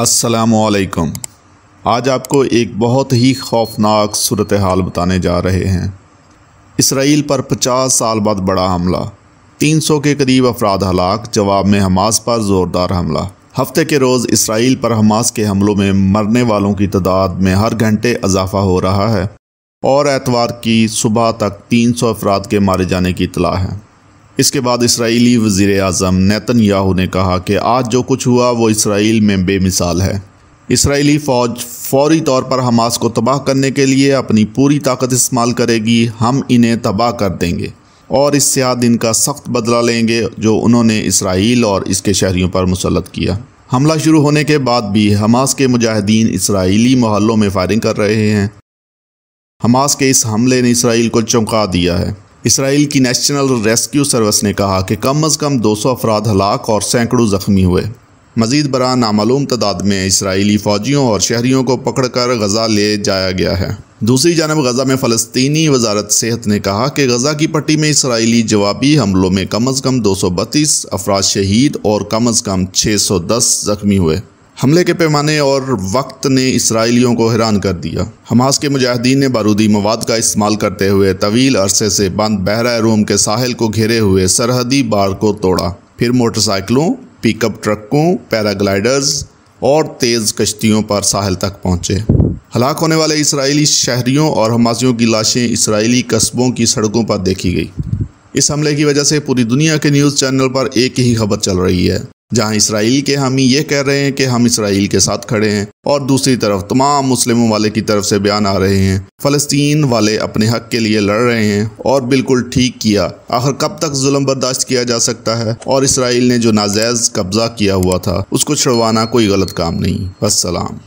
असलकम आज आपको एक बहुत ही खौफनाक सूरत हाल बताने जा रहे हैं इसराइल पर 50 साल बाद बड़ा हमला 300 के करीब अफराद हलाक जवाब में हमास पर ज़ोरदार हमला हफ्ते के रोज़ इसराइल पर हमास के हमलों में मरने वालों की तादाद में हर घंटे इजाफा हो रहा है और एतवार की सुबह तक 300 अफराद के मारे जाने की इतला है इसके बाद इसराइली वज़ी अजम नैतन याहू ने कहा कि आज जो कुछ हुआ वो इसराइल में बेमिसाल है इसराइली फ़ौज फौरी तौर पर हमास को तबाह करने के लिए अपनी पूरी ताकत इस्तेमाल करेगी हम इन्हें तबाह कर देंगे और इस सियाद इनका सख्त बदला लेंगे जो उन्होंने इसराइल और इसके शहरीों पर मुसलत किया हमला शुरू होने के बाद भी हमास के मुजाहिदीन इसराइली मोहल्लों में फायरिंग कर रहे हैं हमास के इस हमले ने इसराइल को चौंका दिया है इसराइल की नेशनल रेस्क्यू सर्विस ने कहा कि कम अज़ कम दो सौ अफराद हलाक और सैकड़ों ज़ख्मी हुए मजीद बरा नामालूम तादाद में इसराइली फ़ौजियों और शहरीों को पकड़ कर गजा ले जाया गया है दूसरी जानब गजा में फ़लस्तनी वजारत सेहत ने कहा कि गजा की पट्टी में इसराइली जवाबी हमलों में कम अज़ कम दो सौ बत्तीस अफराद शहीद और कम अज़ कम छः सौ दस ज़ख्मी हुए हमले के पैमाने और वक्त ने इसराइलियों को हैरान कर दिया हमास के मुजाहिदीन ने बारूदी मवाद का इस्तेमाल करते हुए तवील अरसे से बंद बहरा रूम के साहिल को घेरे हुए सरहदी बाढ़ को तोड़ा फिर मोटरसाइकिलों पिकअप ट्रकों पैराग्लाइडर्स और तेज़ कश्तियों पर साहिल तक पहुँचे हलाक होने वाले इसराइली शहरियों और हमासियों की लाशें इसराइली कस्बों की सड़कों पर देखी गई इस हमले की वजह से पूरी दुनिया के न्यूज़ चैनल पर एक ही खबर चल रही है जहां इसराइल के हामी ये कह रहे हैं कि हम इसराइल के साथ खड़े हैं और दूसरी तरफ तमाम मुस्लिमों वाले की तरफ से बयान आ रहे हैं फ़लस्तीन वाले अपने हक के लिए लड़ रहे हैं और बिल्कुल ठीक किया आखिर कब तक जुल्म बर्दाश्त किया जा सकता है और इसराइल ने जो नाजायज कब्जा किया हुआ था उसको छुड़वाना कोई गलत काम नहीं असलम